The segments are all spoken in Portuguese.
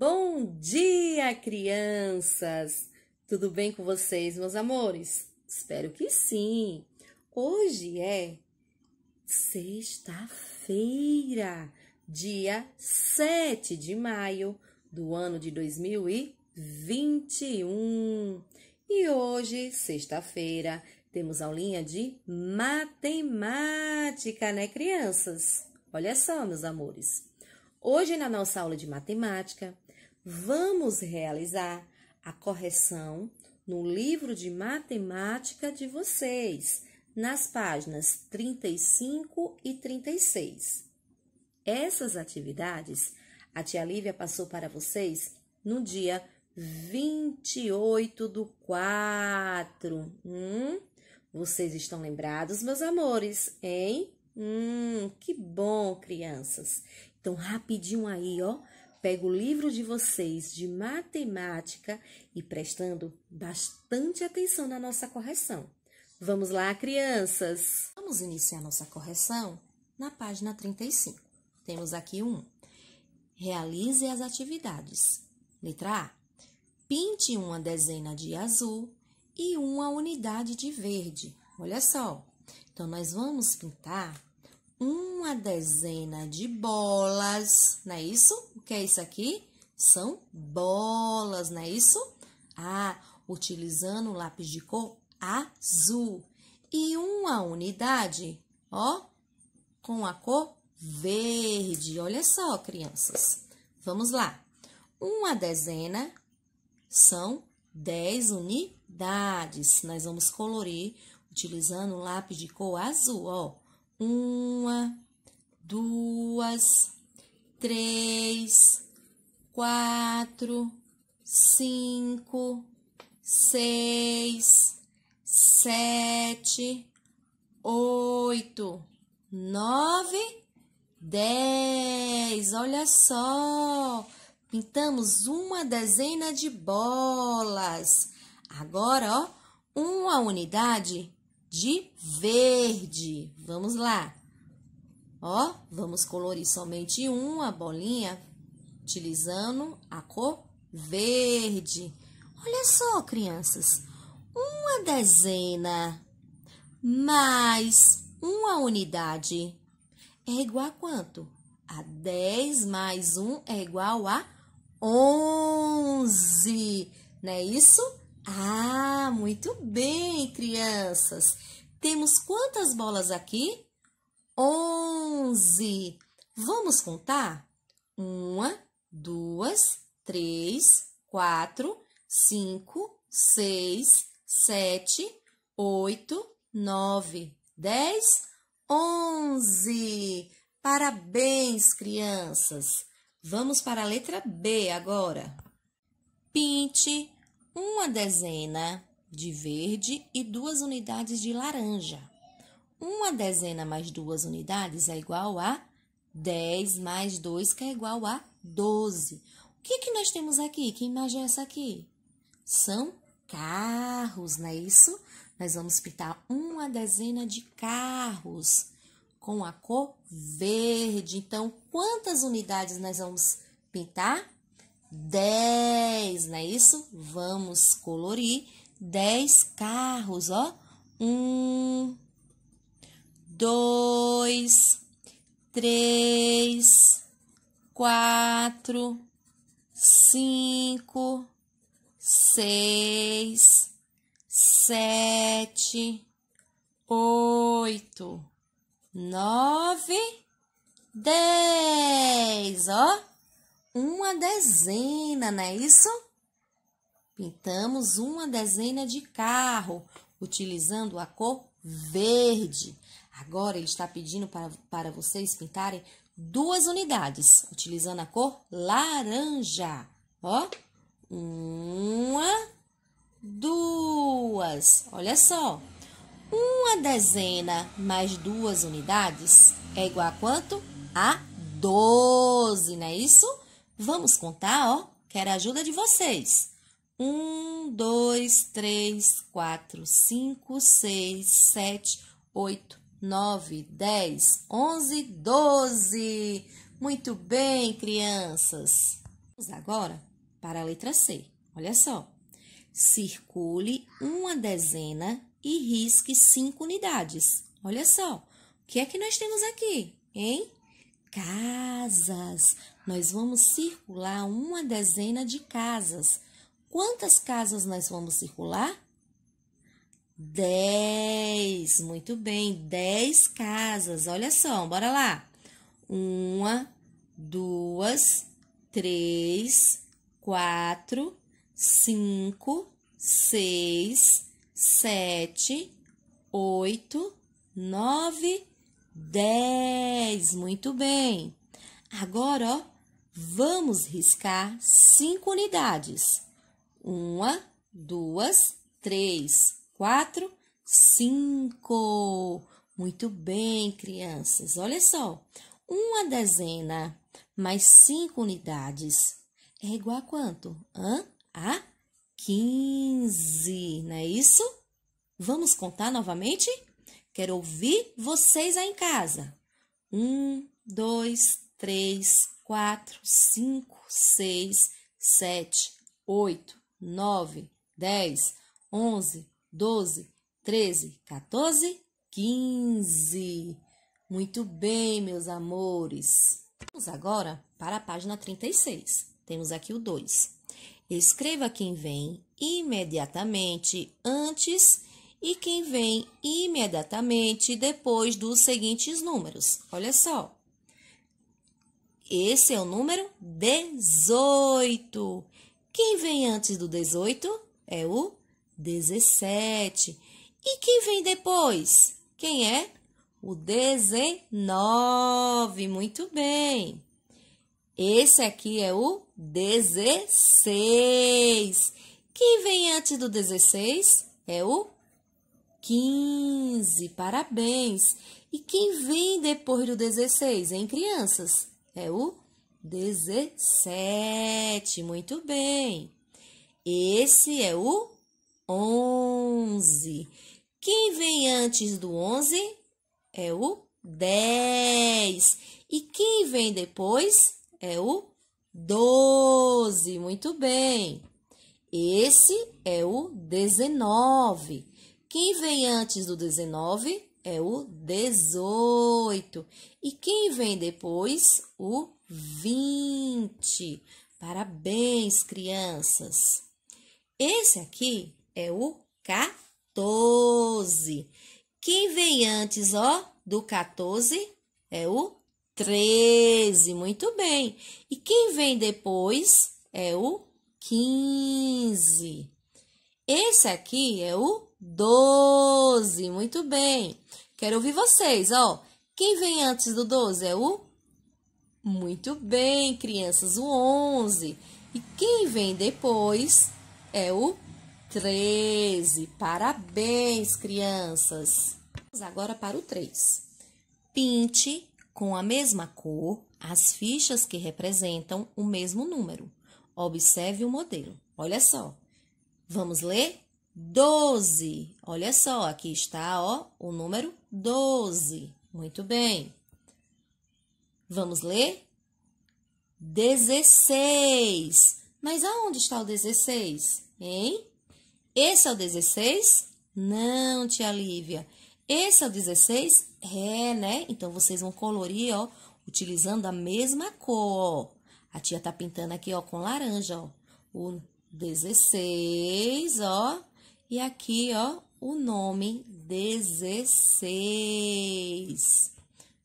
Bom dia, crianças! Tudo bem com vocês, meus amores? Espero que sim! Hoje é sexta-feira, dia 7 de maio do ano de 2021. E hoje, sexta-feira, temos aulinha de matemática, né, crianças? Olha só, meus amores. Hoje, na nossa aula de matemática, vamos realizar a correção no livro de matemática de vocês, nas páginas 35 e 36. Essas atividades a tia Lívia passou para vocês no dia 28 do 4. Hum, vocês estão lembrados, meus amores, hein? Hum, que bom, crianças. Então, rapidinho aí, ó pego o livro de vocês de matemática e prestando bastante atenção na nossa correção. Vamos lá, crianças! Vamos iniciar nossa correção na página 35. Temos aqui um. Realize as atividades. Letra A. Pinte uma dezena de azul e uma unidade de verde. Olha só. Então, nós vamos pintar uma dezena de bolas, não é isso? que é isso aqui? São bolas, não é isso? Ah, utilizando o lápis de cor azul. E uma unidade, ó, com a cor verde. Olha só, crianças. Vamos lá. Uma dezena são dez unidades. Nós vamos colorir utilizando o lápis de cor azul, ó. Uma, duas, três, quatro, cinco, seis, sete, oito, nove, dez. Olha só, pintamos uma dezena de bolas. Agora, ó, uma unidade de verde. Vamos lá. Ó, vamos colorir somente uma bolinha, utilizando a cor verde. Olha só, crianças, uma dezena mais uma unidade é igual a quanto? A 10 mais 1 é igual a 11, não é isso? Ah, muito bem, crianças. Temos quantas bolas aqui? onze. Vamos contar? Uma, duas, três, quatro, cinco, seis, sete, oito, nove, dez, onze. Parabéns, crianças! Vamos para a letra B agora. Pinte uma dezena de verde e duas unidades de laranja. Uma dezena mais duas unidades é igual a 10 mais 2, que é igual a 12. O que, é que nós temos aqui? Que imagem é essa aqui? São carros, não é isso? Nós vamos pintar uma dezena de carros com a cor verde. Então, quantas unidades nós vamos pintar? 10, não é isso? Vamos colorir 10 carros, ó. Um, dois, três, quatro, cinco, seis, sete, oito, nove, dez. Ó, uma dezena, não é isso? Pintamos uma dezena de carro utilizando a cor verde. Agora ele está pedindo para, para vocês pintarem duas unidades, utilizando a cor laranja. Ó, uma, duas. Olha só, uma dezena mais duas unidades é igual a quanto? A 12, não é isso? Vamos contar, ó. Quero a ajuda de vocês um, dois, três, quatro, cinco, seis, sete, oito, nove, dez, onze, doze. Muito bem, crianças! Vamos agora para a letra C. Olha só. Circule uma dezena e risque cinco unidades. Olha só. O que é que nós temos aqui, hein? Casas. Nós vamos circular uma dezena de casas. Quantas casas nós vamos circular? Dez, Muito bem, dez casas. Olha só, bora lá. Uma, duas, três, quatro, cinco, seis, sete, oito, nove, dez. Muito bem. Agora, ó, vamos riscar cinco unidades. Uma, duas, três, quatro, cinco. Muito bem, crianças. Olha só. Uma dezena mais cinco unidades é igual a quanto? Hã? A quinze, não é isso? Vamos contar novamente? Quero ouvir vocês aí em casa. Um, dois, três, quatro, cinco, seis, sete, oito, 9, 10, 11, 12, 13, 14, 15. Muito bem, meus amores. Vamos agora para a página 36. Temos aqui o 2. Escreva quem vem imediatamente antes e quem vem imediatamente depois dos seguintes números. Olha só. Esse é o número 18. Quem vem antes do 18 é o 17. E quem vem depois? Quem é? O 19. Muito bem. Esse aqui é o 16. Quem vem antes do 16 é o 15. Parabéns. E quem vem depois do 16, em crianças? É o dezessete. Muito bem. Esse é o onze. Quem vem antes do onze é o dez. E quem vem depois é o doze. Muito bem. Esse é o dezenove. Quem vem antes do dezenove é o 18. E quem vem depois? O 20. Parabéns, crianças! Esse aqui é o 14. Quem vem antes, ó, do 14 é o 13. Muito bem. E quem vem depois é o 15. Esse aqui é o 12. Muito bem. Quero ouvir vocês, ó. Quem vem antes do 12 é o Muito bem, crianças, o 11. E quem vem depois é o 13. Parabéns, crianças. Vamos agora para o 3. Pinte com a mesma cor as fichas que representam o mesmo número. Observe o modelo. Olha só. Vamos ler? doze. Olha só, aqui está, ó, o número doze. Muito bem. Vamos ler? dezesseis. Mas aonde está o dezesseis? Hein? Esse é o dezesseis? Não, tia Lívia. Esse é o 16? É, né? Então, vocês vão colorir, ó, utilizando a mesma cor. A tia tá pintando aqui, ó, com laranja, ó. O 16, ó. E aqui, ó, o nome 16.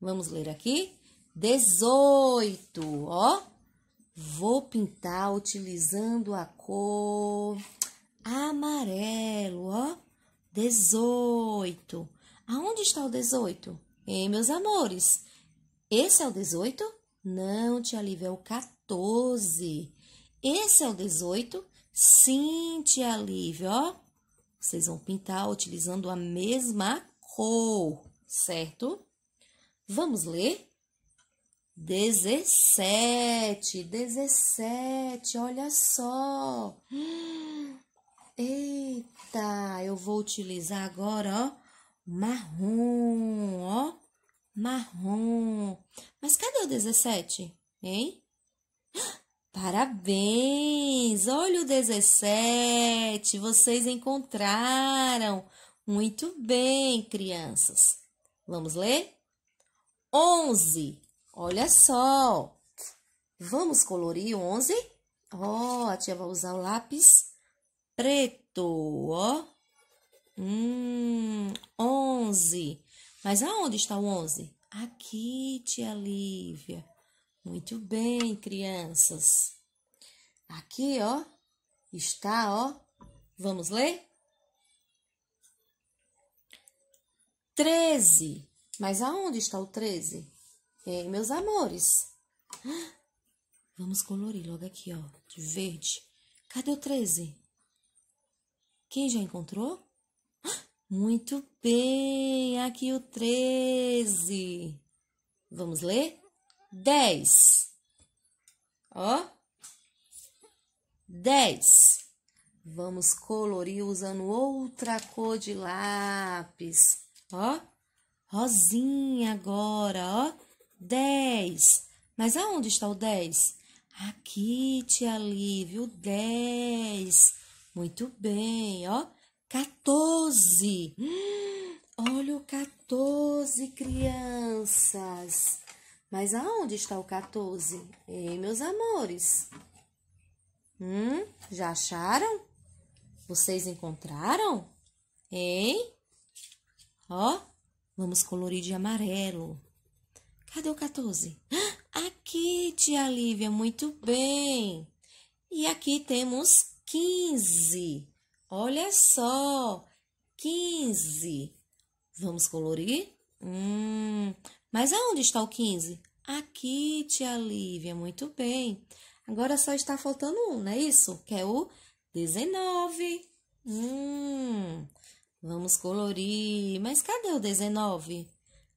Vamos ler aqui? 18, ó. Vou pintar utilizando a cor amarelo, ó. 18. Aonde está o 18? Hein, meus amores? Esse é o 18? Não, tia Lívia, é o 14. Esse é o 18? Sim, tia Lívia, ó. Vocês vão pintar utilizando a mesma cor, certo? Vamos ler? 17, 17, olha só. Eita, eu vou utilizar agora, ó, marrom, ó, marrom. Mas cadê o 17, hein? Parabéns! olha o 17, vocês encontraram. Muito bem, crianças. Vamos ler? 11. Olha só. Vamos colorir o 11? Ó, oh, a tia vai usar o lápis preto, ó. Hum, 11. Mas aonde está o 11? Aqui, tia Lívia. Muito bem, crianças. Aqui, ó, está, ó. Vamos ler? 13. Mas aonde está o 13? É, meus amores. Vamos colorir logo aqui, ó, de verde. Cadê o 13? Quem já encontrou? Muito bem, aqui o 13. Vamos ler? 10. Ó. 10. Vamos colorir usando outra cor de lápis. Ó, rosinha agora, ó. 10. Mas aonde está o 10? Aqui, tia Lívia, o 10. Muito bem, ó. 14. Hum, olha o 14, crianças. Mas aonde está o 14? Ei, meus amores. Hum, já acharam? Vocês encontraram? Hein? Ó, vamos colorir de amarelo. Cadê o 14? Aqui, tia Lívia, muito bem. E aqui temos 15. Olha só, 15. Vamos colorir? Hum, mas aonde está o 15? Aqui, tia Lívia, muito bem. Agora só está faltando um, não é isso? Que é o 19. Hum, vamos colorir. Mas cadê o 19?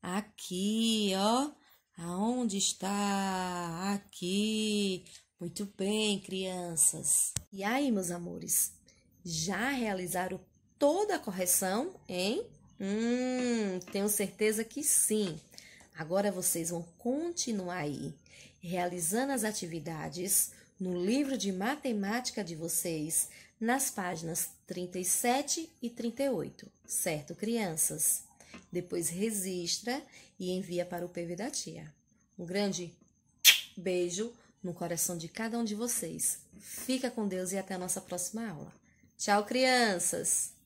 Aqui, ó. Aonde está? Aqui. Muito bem, crianças. E aí, meus amores? Já realizaram toda a correção, hein? Hum, tenho certeza que sim. Agora vocês vão continuar aí, realizando as atividades no livro de matemática de vocês, nas páginas 37 e 38, certo, crianças? Depois registra e envia para o PV da tia. Um grande beijo no coração de cada um de vocês. Fica com Deus e até a nossa próxima aula. Tchau, crianças!